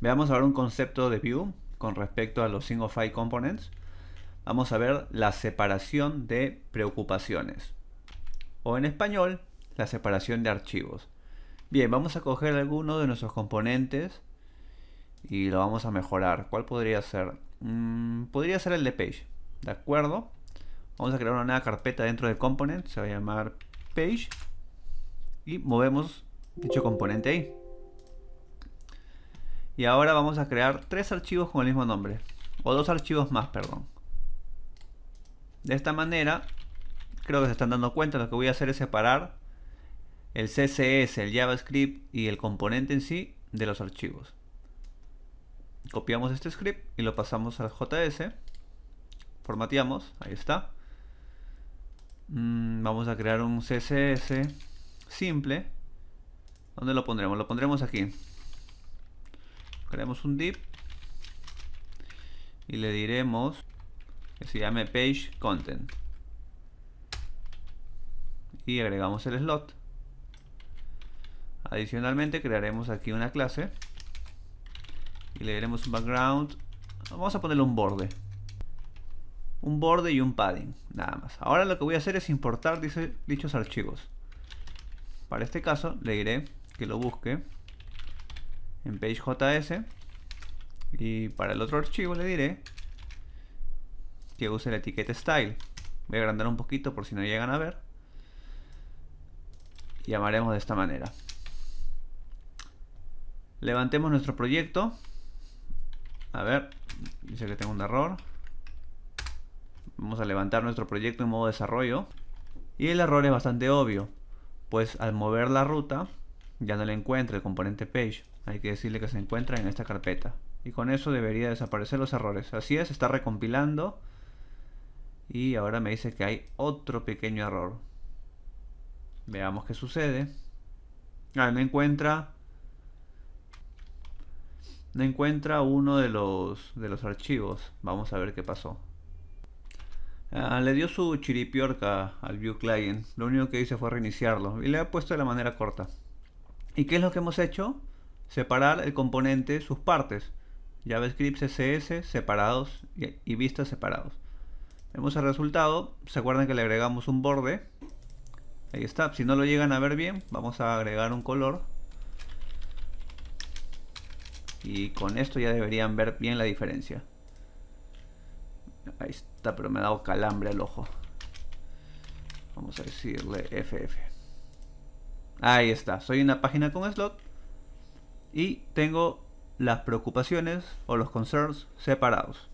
Veamos ahora un concepto de view con respecto a los single file components. Vamos a ver la separación de preocupaciones. O en español, la separación de archivos. Bien, vamos a coger alguno de nuestros componentes y lo vamos a mejorar. ¿Cuál podría ser? Mm, podría ser el de page. ¿De acuerdo? Vamos a crear una nueva carpeta dentro de component. Se va a llamar page. Y movemos dicho componente ahí. Y ahora vamos a crear tres archivos con el mismo nombre. O dos archivos más, perdón. De esta manera, creo que se están dando cuenta, lo que voy a hacer es separar el CSS, el JavaScript y el componente en sí de los archivos. Copiamos este script y lo pasamos al JS. Formateamos, ahí está. Mm, vamos a crear un CSS simple. ¿Dónde lo pondremos? Lo pondremos aquí haremos un div y le diremos que se llame page content y agregamos el slot adicionalmente crearemos aquí una clase y le daremos un background vamos a ponerle un borde un borde y un padding nada más ahora lo que voy a hacer es importar dichos archivos para este caso le diré que lo busque en page.js y para el otro archivo le diré que use la etiqueta style. Voy a agrandar un poquito por si no llegan a ver. Llamaremos de esta manera. Levantemos nuestro proyecto. A ver, dice que tengo un error. Vamos a levantar nuestro proyecto en modo desarrollo. Y el error es bastante obvio, pues al mover la ruta ya no le encuentra el componente page, hay que decirle que se encuentra en esta carpeta. Y con eso debería desaparecer los errores. Así es, está recompilando. Y ahora me dice que hay otro pequeño error. Veamos qué sucede. Ah, no encuentra... No encuentra uno de los, de los archivos. Vamos a ver qué pasó. Ah, le dio su chiripiorca al view client. Lo único que hice fue reiniciarlo. Y le ha puesto de la manera corta. ¿Y qué es lo que hemos hecho? Separar el componente, sus partes. JavaScript, CSS, separados y vistas separados. Vemos el resultado. Se acuerdan que le agregamos un borde. Ahí está. Si no lo llegan a ver bien, vamos a agregar un color. Y con esto ya deberían ver bien la diferencia. Ahí está, pero me ha dado calambre al ojo. Vamos a decirle FF. Ahí está, soy una página con slot y tengo las preocupaciones o los concerns separados.